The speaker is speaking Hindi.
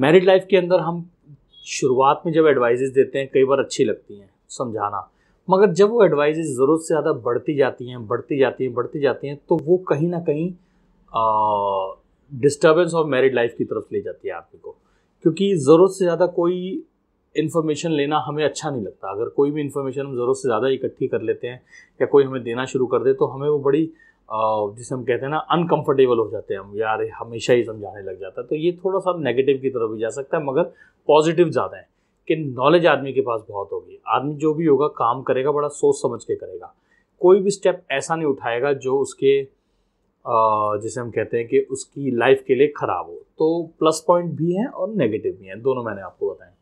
मैरिड लाइफ के अंदर हम शुरुआत में जब एडवाइजेज देते हैं कई बार अच्छी लगती हैं समझाना मगर जब वो एडवाइजेज ज़रूरत से ज़्यादा बढ़ती जाती हैं बढ़ती जाती हैं बढ़ती जाती हैं तो वो कहीं ना कहीं डिस्टर्बेंस ऑफ मैरिड लाइफ की तरफ ले जाती है आदमी को क्योंकि ज़रूरत से ज़्यादा कोई इन्फॉर्मेशन लेना हमें अच्छा नहीं लगता अगर कोई भी इन्फॉर्मेशन हम ज़रूरत से ज़्यादा इकट्ठी कर लेते हैं या कोई हमें देना शुरू कर दे तो हमें वो बड़ी जिसे हम कहते हैं ना अनकंफर्टेबल हो जाते हैं हम यार हमेशा ही समझाने लग जाता है तो ये थोड़ा सा नेगेटिव की तरफ भी जा सकता है मगर पॉजिटिव ज़्यादा है कि नॉलेज आदमी के पास बहुत होगी आदमी जो भी होगा काम करेगा बड़ा सोच समझ के करेगा कोई भी स्टेप ऐसा नहीं उठाएगा जो उसके जिसे हम कहते हैं कि उसकी लाइफ के लिए ख़राब हो तो प्लस पॉइंट भी हैं और नेगेटिव भी हैं दोनों मैंने आपको बताए